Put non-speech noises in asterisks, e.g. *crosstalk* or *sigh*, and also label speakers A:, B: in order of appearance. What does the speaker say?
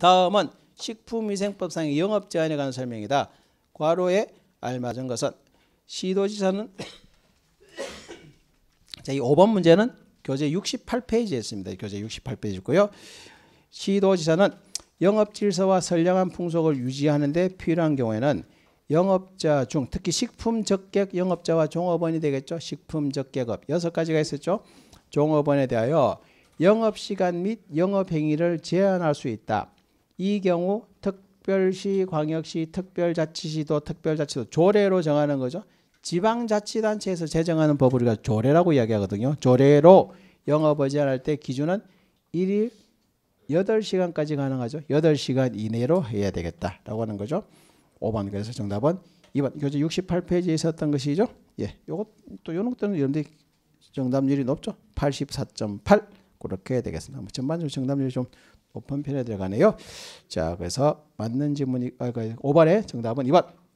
A: 다음은 식품위생법상의 영업 제한에 관한 설명이다. 과로에 알맞은 것은 시도지사는 *coughs* 자, 이 5번 문제는 교재 68페이지에 있습니다. 교재 68페이지고요. 시도지사는 영업 질서와 선량한 풍속을 유지하는 데 필요한 경우에는 영업자 중 특히 식품 적객 영업자와 종업원이 되겠죠. 식품 적객업 여섯 가지가 있었죠. 종업원에 대하여 영업 시간 및 영업 행위를 제한할 수 있다. 이 경우 특별시, 광역시, 특별자치시도, 특별자치도 조례로 정하는 거죠. 지방자치단체에서 제정하는 법을 우리가 조례라고 이야기하거든요. 조례로 영업 을제한할때 기준은 일일 8시간까지 가능하죠. 8시간 이내로 해야 되겠다라고 하는 거죠. 5번 그래서 정답은 2번 교재 68페이지에 있었던 것이죠. 예, 요것 또 요런 것들은 여러분들이 정답률이 높죠. 84.8 그렇게 해야 되겠습니다. 뭐 전반적으로 정답률이 좀 5번 편에 들어가네요. 자, 그래서 맞는 지문이 아, 5번의 그 정답은 2번.